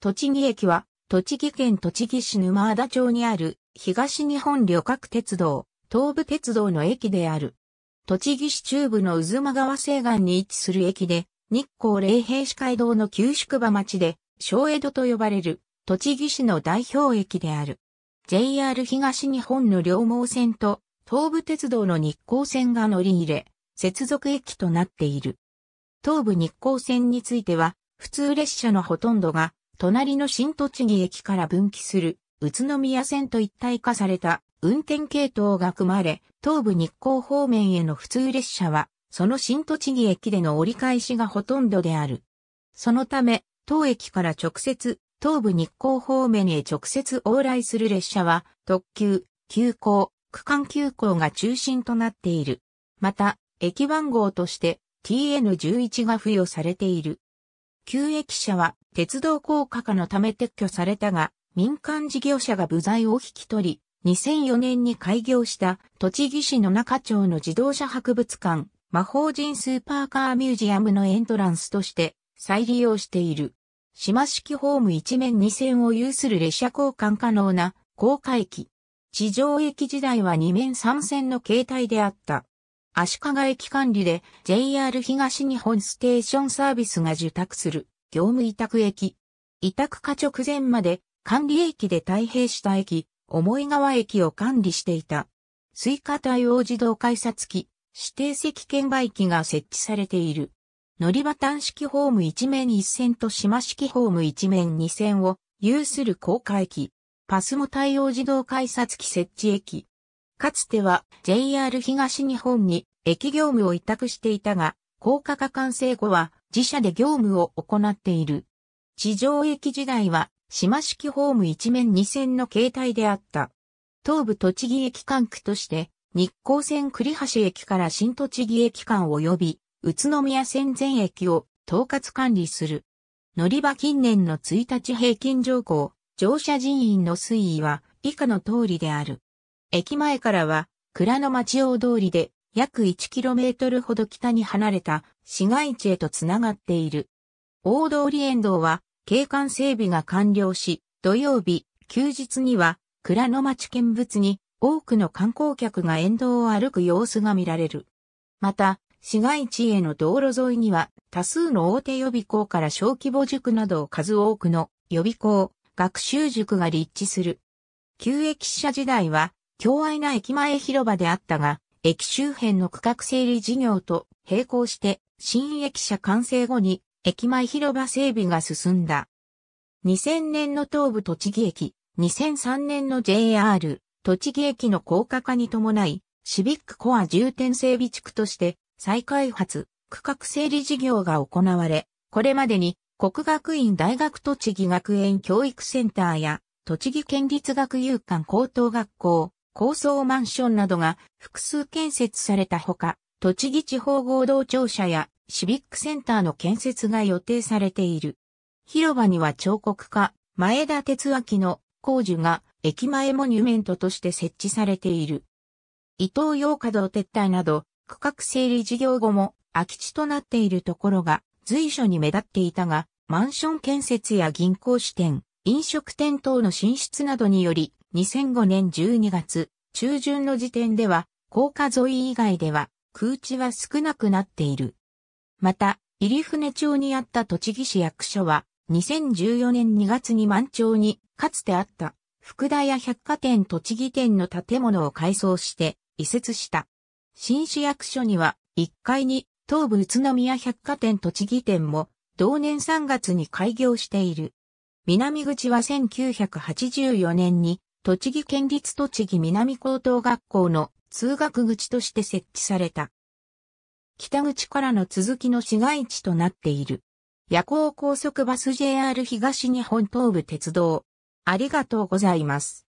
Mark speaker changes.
Speaker 1: 栃木駅は、栃木県栃木市沼田町にある、東日本旅客鉄道、東武鉄道の駅である。栃木市中部の渦間川西岸に位置する駅で、日光霊平市街道の旧宿場町で、小江戸と呼ばれる、栃木市の代表駅である。JR 東日本の両毛線と、東武鉄道の日光線が乗り入れ、接続駅となっている。東武日光線については、普通列車のほとんどが隣の新栃木駅から分岐する宇都宮線と一体化された運転系統が組まれ、東武日光方面への普通列車は、その新栃木駅での折り返しがほとんどである。そのため、当駅から直接、東武日光方面へ直接往来する列車は、特急、急行、区間急行が中心となっている。また、駅番号として TN11 が付与されている。旧駅舎は鉄道高架化のため撤去されたが、民間事業者が部材を引き取り、2004年に開業した栃木市の中町の自動車博物館、魔法人スーパーカーミュージアムのエントランスとして再利用している。島式ホーム一面2線を有する列車交換可能な高架駅。地上駅時代は2面3線の形態であった。足利駅管理で JR 東日本ステーションサービスが受託する。業務委託駅。委託化直前まで管理駅で太平した駅、思い川駅を管理していた。追加対応自動改札機、指定席券売機が設置されている。乗り場単式ホーム1面1線と島式ホーム1面2線を有する高架駅。パスも対応自動改札機設置駅。かつては JR 東日本に駅業務を委託していたが、高架化完成後は自社で業務を行っている。地上駅時代は、島式ホーム一面二線の形態であった。東武栃木駅間区として、日光線栗橋駅から新栃木駅間及び、宇都宮線全駅を統括管理する。乗り場近年の1日平均乗降、乗車人員の推移は以下の通りである。駅前からは、蔵の町大通りで約 1km ほど北に離れた市街地へとつながっている。大通り沿道は景観整備が完了し、土曜日、休日には蔵の町見物に多くの観光客が沿道を歩く様子が見られる。また、市街地への道路沿いには多数の大手予備校から小規模塾などを数多くの予備校、学習塾が立地する。旧駅舎時代は、京愛な駅前広場であったが、駅周辺の区画整理事業と並行して新駅舎完成後に駅前広場整備が進んだ。2000年の東武栃木駅、2003年の JR 栃木駅の高架化に伴い、シビックコア重点整備地区として再開発、区画整理事業が行われ、これまでに国学院大学栃木学園教育センターや栃木県立学友館高等学校、高層マンションなどが複数建設されたほか、栃木地方合同庁舎やシビックセンターの建設が予定されている。広場には彫刻家、前田哲明の工事が駅前モニュメントとして設置されている。伊東洋華堂撤退など、区画整理事業後も空き地となっているところが随所に目立っていたが、マンション建設や銀行支店、飲食店等の進出などにより、2005年12月中旬の時点では、高架沿い以外では空地は少なくなっている。また、入船町にあった栃木市役所は、2014年2月に満潮に、かつてあった、福田屋百貨店栃木店の建物を改装して、移設した。新市役所には、1階に、東武宇都宮百貨店栃木店も、同年3月に開業している。南口は1984年に、栃木県立栃木南高等学校の通学口として設置された。北口からの続きの市街地となっている。夜行高速バス JR 東日本東部鉄道。ありがとうございます。